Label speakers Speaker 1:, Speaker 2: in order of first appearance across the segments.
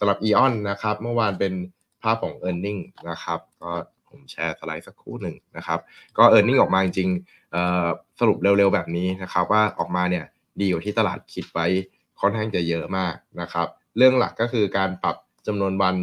Speaker 1: สำหรับ e อ n นะครับเมื่อวานเป็นภาพของ e a r n i n g นะครับก็ผมแชร์สไลด์สักครู่หนึ่งนะครับก็ e a r n i n g ออกมาจริงๆสรุปเร็วๆแบบนี้นะครับว่าออกมาเนี่ยดีกว่าที่ตลาดคิดไว้ค่อนข้างจะเยอะมากนะครับเรื่องหลักก็คือการปรับจำนวนวัน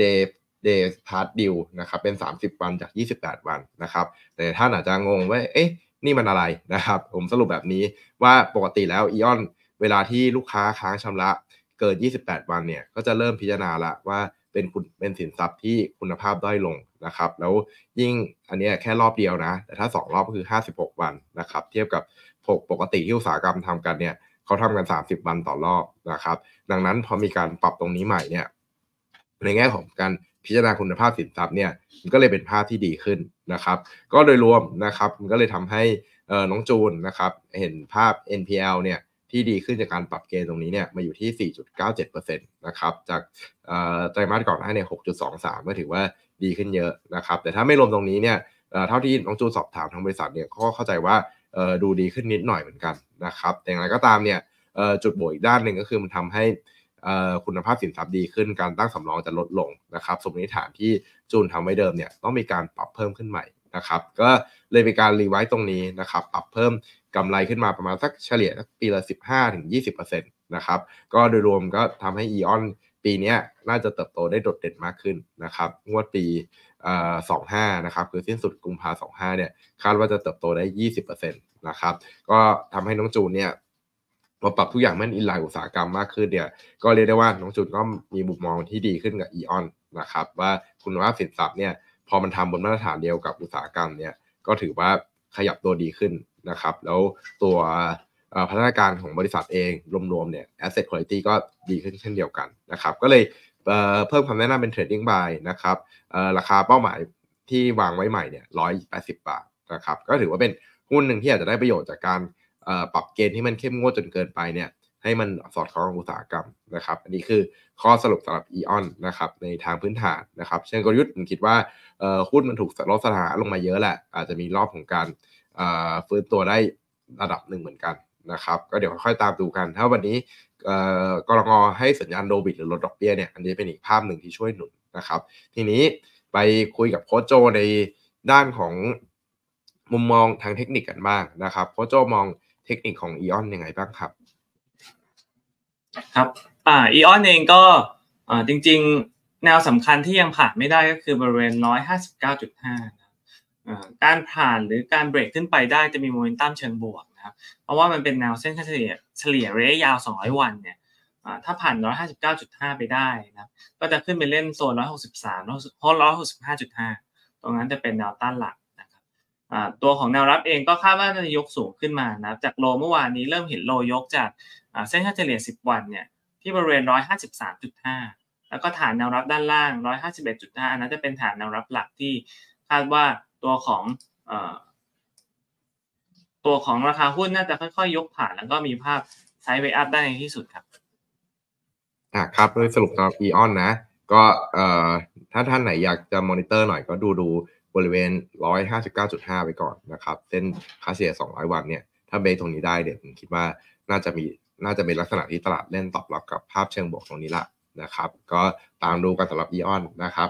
Speaker 1: day day า a ์ t d ิวนะครับเป็น 30 วันจาก 28 วันนะครับแต่ท่านอาจจะงงว่าเอ๊ะนี่มันอะไรนะครับผมสรุปแบบนี้ว่าปกติแล้วอีออนเวลาที่ลูกค้าค้างชำระเกิน28 วัน เนี่ย ก็จะเริ่มพิจารณาละ ว่าเป็นคุณ เป็นสินทรัพย์ที่คุณภาพด้อยลงนะครับ แล้วยิ่งอันนี้แค่รอบเดียวนะ แต่ถ้า 2 รอบก็คือ 56 วันนะครับ เทียบกับปกติที่อุตสาหกรรมทำกันเนี่ย เขาทำกัน 30 วันต่อรอบนะครับ ดังนั้นพอมีการปรับตรงนี้ใหม่เนี่ย ในแง่ของการพิจารณาคุณภาพสินทรัพย์เนี่ย มันก็เลยเป็นภาพที่ดีขึ้นนะครับ ก็โดยรวมนะครับ มันก็เลยทำให้น้องจูนนะครับ เห็นภาพ NPL เนี่ยที่ดีขึ้นจากการปรับเกณฑ์ตรงนี้เนี่ยมาอยู่ที่ 4.97%นะครับจากไตรมาสก่อนหน้าเนี่ย6.23 ก็ถือว่าดีขึ้นเยอะนะครับแต่ถ้าไม่รวมตรงนี้เนี่ยเท่าที่น้องจูสอบถามทางบริษัทเนี่ยก็เข้าใจว่าดูดีขึ้นนิดหน่อยเหมือนกันนะครับแต่อย่างไรก็ตามเนี่ยจุดบวกอีกด้านหนึ่งก็คือมันทำให้คุณภาพสินทรัพย์ดีขึ้นการตั้งสำรองจะลดลงนะครับ สมมติฐานที่จูนทำไว้เดิมเนี่ยต้องมีการปรับเพิ่มขึ้นใหม่นะครับก็เลยเป็นการรีไวซ์ตรงนี้นะครับปรับเพิ่มกำไรขึ้นมาประมาณสักเฉลี่ยปีละ 15-20%นะครับก็โดยรวมก็ทำให้อีออนปีนี้น่าจะเติบโตได้โดดเด่นมากขึ้นนะครับงวดปีสองห้านะครับคือสิ้นสุดกุมภาสองห้าเนี่ยคาดว่าจะเติบโตได้ 20%นะครับก็ทำให้น้องจูนเนี่ยมาปรับทุกอย่างมันอินไลน์อุตสาหกรรมมากขึ้นเนี่ย ก็เรียกได้ว่าน้องจูนก็มีมุมมองที่ดีขึ้นกับอีออนนะครับว่าคุณภาพสินทรัพย์เนี่ยพอมันทำบนมาตรฐานเดียวกับอุตสาหกรรมเนี่ยก็ถือว่าขยับตัวดีขึ้นนะครับแล้วตัวพัฒนาการของบริษัทเองรวมๆเนี่ย asset quality ก็ดีขึ้นเช่นเดียวกันนะครับก็เลยเพิ่มคำแนะนำเป็น trading buy นะครับราคาเป้าหมายที่วางไว้ใหม่เนี่ย180 บาทนะครับก็ถือว่าเป็นหุ้นหนึ่งที่อาจจะได้ประโยชน์จากการปรับเกณฑ์ที่มันเข้มงวดจนเกินไปเนี่ยให้มันสอดคล้องอุตสาหกรรมนะครับ อันนี้คือข้อสรุปสำหรับอีออนนะครับในทางพื้นฐานนะครับเชิงกลยุทธ์ผมคิดว่าหุ้นมันถูกลดสถานะลงมาเยอะแหละ อาจจะมีรอบของการฟื้นตัวได้ระดับหนึ่งเหมือนกันนะครับก็เดี๋ยวค่อยตามดูกัน ถ้าวันนี้กรงอให้สัญญาณโดบิดหรือลดดอกเบี้ยเนี่ยอันนี้เป็นอีกภาพหนึ่งที่ช่วยหนุนนะครับทีนี้ไปคุยกับโค้ชโจในด้านของ มุมมองทางเทคนิคกันบ้างนะครับโค้ชโจมองเทคนิคของอีออนยังไงบ้างครับครับ
Speaker 2: อ่าอีออนเองก็อ่าจริงๆแนวสำคัญที่ยังผ่านไม่ได้ก็คือบริเวณ 159.5อ่าการผ่านหรือการเบรกขึ้นไปได้จะมีโมเมนตัมเชิงบวกนะครับ เพราะว่ามันเป็นแนวเส้นเฉลี่ยเฉลี่ยระยะยาว 200 วันเนี่ยถ้าผ่าน 159.5 ไปได้นะครับก็จะขึ้นไปเล่นโซน 163 165.5 ตรงนั้นจะเป็นแนวต้านหลักตัวของแนวรับเองก็คาดว่าจะยกสูงขึ้นมานะจากโลเมื่อวานนี้เริ่มเห็นโลยกจากเส้นค่าเฉลี่ย 10 วันเนี่ยที่บริเวณ153.5 แล้วก็ฐานแนวรับด้านล่าง 151.5 อันนั้นจะเป็นฐานแนวรับหลักที่ คาดว่าตัวของตัวของราคาหุ้นน่าจะค่อยๆ ยกผ่านแล้วก็มีภาพไซด์เวอัพได้ในที่สุดครับ
Speaker 1: อ่ครับโดยสรุปตัวอีออนนะ ก็ถ้าท่านไหนอยากจะมอนิเตอร์หน่อยก็ดูดูบริเวณ 159.5 ไปก่อนนะครับ เส้นค่าเฉลี่ย200 วันเนี่ย ถ้าเบรตรงนี้ได้เนี่ยผมคิดว่าน่าจะมี น่าจะเป็นลักษณะที่ตลาดเล่นตอบรับกับภาพเชิงบวกตรงนี้ละนะครับ ก็ตามดูกันสำหรับอีออนนะครับ